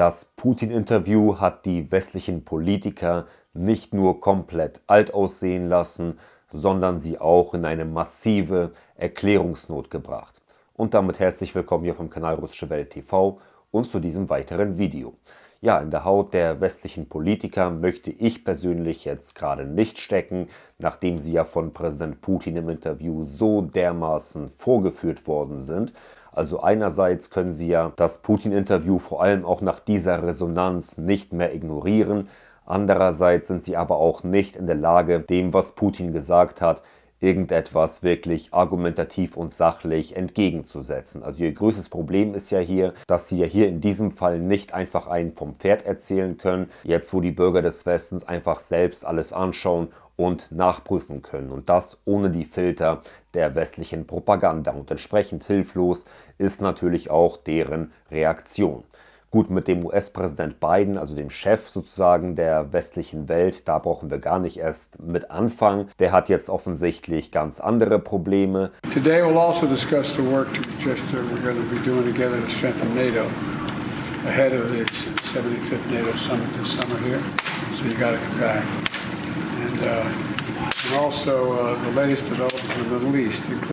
Das Putin-Interview hat die westlichen Politiker nicht nur komplett alt aussehen lassen, sondern sie auch in eine massive Erklärungsnot gebracht. Und damit herzlich willkommen hier vom Kanal Russische Welt TV und zu diesem weiteren Video. Ja, in der Haut der westlichen Politiker möchte ich persönlich jetzt gerade nicht stecken, nachdem sie ja von Präsident Putin im Interview so dermaßen vorgeführt worden sind also einerseits können sie ja das Putin-Interview vor allem auch nach dieser Resonanz nicht mehr ignorieren, andererseits sind sie aber auch nicht in der Lage, dem, was Putin gesagt hat, irgendetwas wirklich argumentativ und sachlich entgegenzusetzen. Also ihr größtes Problem ist ja hier, dass sie ja hier in diesem Fall nicht einfach einen vom Pferd erzählen können, jetzt wo die Bürger des Westens einfach selbst alles anschauen und nachprüfen können. Und das ohne die Filter der westlichen Propaganda. Und entsprechend hilflos ist natürlich auch deren Reaktion. Gut, mit dem US-Präsident Biden, also dem Chef sozusagen der westlichen Welt, da brauchen wir gar nicht erst mit anfangen. Der hat jetzt offensichtlich ganz andere Probleme. Today we'll also discuss the work just that we're going to be doing together to strengthen NATO ahead of the 75th NATO summit this summer here. So you got to come back. Uh, also, uh,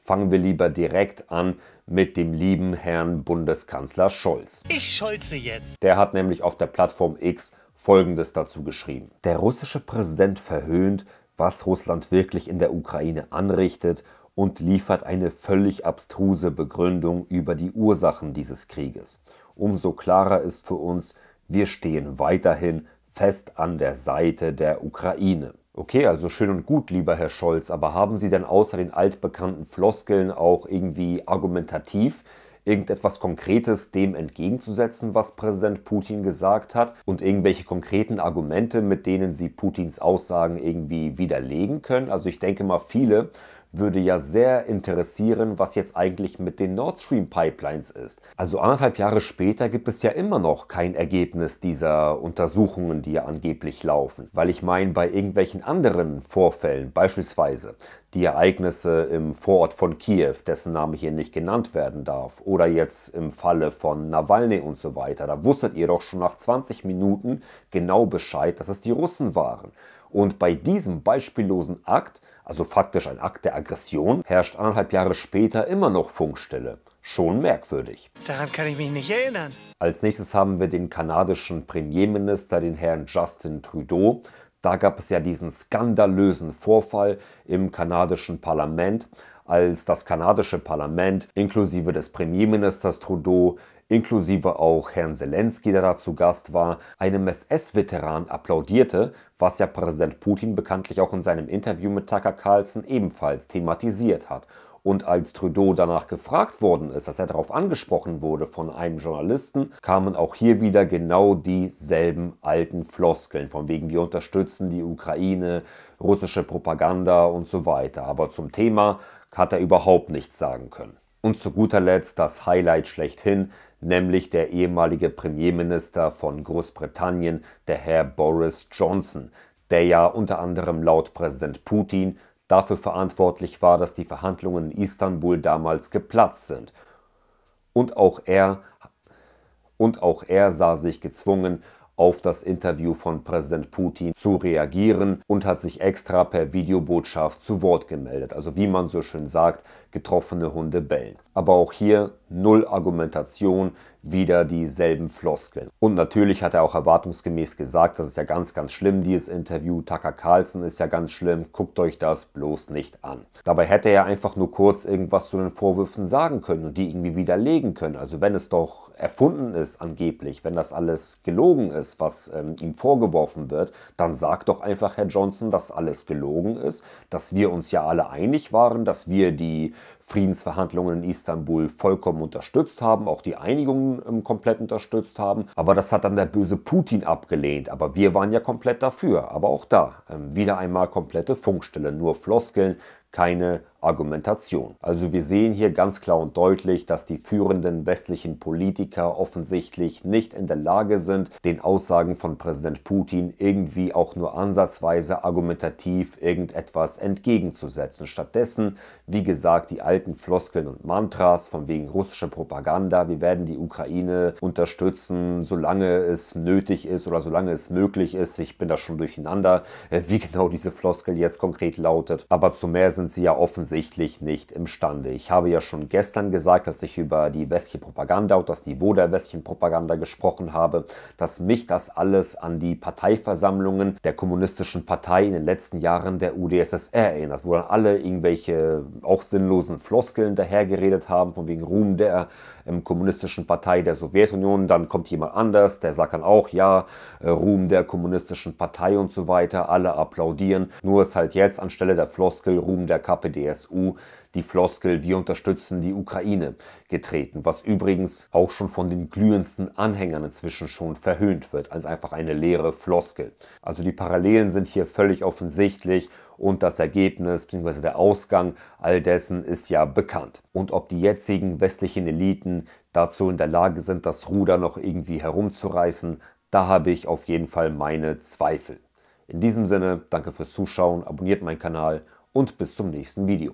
Fangen wir lieber direkt an mit dem lieben Herrn Bundeskanzler Scholz. Ich scholze jetzt. Der hat nämlich auf der Plattform X Folgendes dazu geschrieben. Der russische Präsident verhöhnt, was Russland wirklich in der Ukraine anrichtet und liefert eine völlig abstruse Begründung über die Ursachen dieses Krieges. Umso klarer ist für uns, wir stehen weiterhin fest an der Seite der Ukraine. Okay, also schön und gut, lieber Herr Scholz, aber haben Sie denn außer den altbekannten Floskeln auch irgendwie argumentativ irgendetwas Konkretes dem entgegenzusetzen, was Präsident Putin gesagt hat und irgendwelche konkreten Argumente, mit denen Sie Putins Aussagen irgendwie widerlegen können? Also ich denke mal, viele würde ja sehr interessieren, was jetzt eigentlich mit den Nord Stream Pipelines ist. Also anderthalb Jahre später gibt es ja immer noch kein Ergebnis dieser Untersuchungen, die ja angeblich laufen. Weil ich meine, bei irgendwelchen anderen Vorfällen, beispielsweise die Ereignisse im Vorort von Kiew, dessen Name hier nicht genannt werden darf, oder jetzt im Falle von Nawalny und so weiter, da wusstet ihr doch schon nach 20 Minuten genau Bescheid, dass es die Russen waren. Und bei diesem beispiellosen Akt, also faktisch ein Akt der Aggression, herrscht anderthalb Jahre später immer noch Funkstille. Schon merkwürdig. Daran kann ich mich nicht erinnern. Als nächstes haben wir den kanadischen Premierminister, den Herrn Justin Trudeau. Da gab es ja diesen skandalösen Vorfall im kanadischen Parlament, als das kanadische Parlament inklusive des Premierministers Trudeau inklusive auch Herrn Zelensky, der da zu Gast war, einem SS-Veteran applaudierte, was ja Präsident Putin bekanntlich auch in seinem Interview mit Tucker Carlson ebenfalls thematisiert hat. Und als Trudeau danach gefragt worden ist, als er darauf angesprochen wurde von einem Journalisten, kamen auch hier wieder genau dieselben alten Floskeln, von wegen wir unterstützen die Ukraine, russische Propaganda und so weiter. Aber zum Thema hat er überhaupt nichts sagen können. Und zu guter Letzt das Highlight schlechthin, nämlich der ehemalige Premierminister von Großbritannien, der Herr Boris Johnson, der ja unter anderem laut Präsident Putin dafür verantwortlich war, dass die Verhandlungen in Istanbul damals geplatzt sind. Und auch er, und auch er sah sich gezwungen, auf das Interview von Präsident Putin zu reagieren und hat sich extra per Videobotschaft zu Wort gemeldet. Also wie man so schön sagt, getroffene Hunde bellen. Aber auch hier null Argumentation, wieder dieselben Floskeln. Und natürlich hat er auch erwartungsgemäß gesagt, das ist ja ganz, ganz schlimm, dieses Interview. Tucker Carlson ist ja ganz schlimm, guckt euch das bloß nicht an. Dabei hätte er einfach nur kurz irgendwas zu den Vorwürfen sagen können und die irgendwie widerlegen können. Also wenn es doch erfunden ist angeblich, wenn das alles gelogen ist, was ähm, ihm vorgeworfen wird, dann sagt doch einfach Herr Johnson, dass alles gelogen ist, dass wir uns ja alle einig waren, dass wir die Friedensverhandlungen in Istanbul vollkommen unterstützt haben, auch die Einigung ähm, komplett unterstützt haben. Aber das hat dann der böse Putin abgelehnt. Aber wir waren ja komplett dafür. Aber auch da ähm, wieder einmal komplette Funkstelle, nur Floskeln, keine Argumentation. Also wir sehen hier ganz klar und deutlich, dass die führenden westlichen Politiker offensichtlich nicht in der Lage sind, den Aussagen von Präsident Putin irgendwie auch nur ansatzweise argumentativ irgendetwas entgegenzusetzen. Stattdessen, wie gesagt, die alten Floskeln und Mantras von wegen russischer Propaganda, wir werden die Ukraine unterstützen, solange es nötig ist oder solange es möglich ist. Ich bin da schon durcheinander, äh, wie genau diese Floskel jetzt konkret lautet. Aber zu mehr sind sind sie ja offensichtlich nicht imstande. Ich habe ja schon gestern gesagt, als ich über die westliche Propaganda und das Niveau der westlichen Propaganda gesprochen habe, dass mich das alles an die Parteiversammlungen der Kommunistischen Partei in den letzten Jahren der UdSSR erinnert, wo dann alle irgendwelche auch sinnlosen Floskeln dahergeredet haben, von wegen Ruhm der ähm, Kommunistischen Partei der Sowjetunion. Dann kommt jemand anders, der sagt dann auch, ja, äh, Ruhm der Kommunistischen Partei und so weiter. Alle applaudieren. Nur ist halt jetzt anstelle der Floskel Ruhm der KPDSU die Floskel Wir unterstützen die Ukraine getreten, was übrigens auch schon von den glühendsten Anhängern inzwischen schon verhöhnt wird, als einfach eine leere Floskel. Also die Parallelen sind hier völlig offensichtlich und das Ergebnis bzw. der Ausgang all dessen ist ja bekannt. Und ob die jetzigen westlichen Eliten dazu in der Lage sind, das Ruder noch irgendwie herumzureißen, da habe ich auf jeden Fall meine Zweifel. In diesem Sinne, danke fürs Zuschauen, abonniert meinen Kanal und bis zum nächsten Video.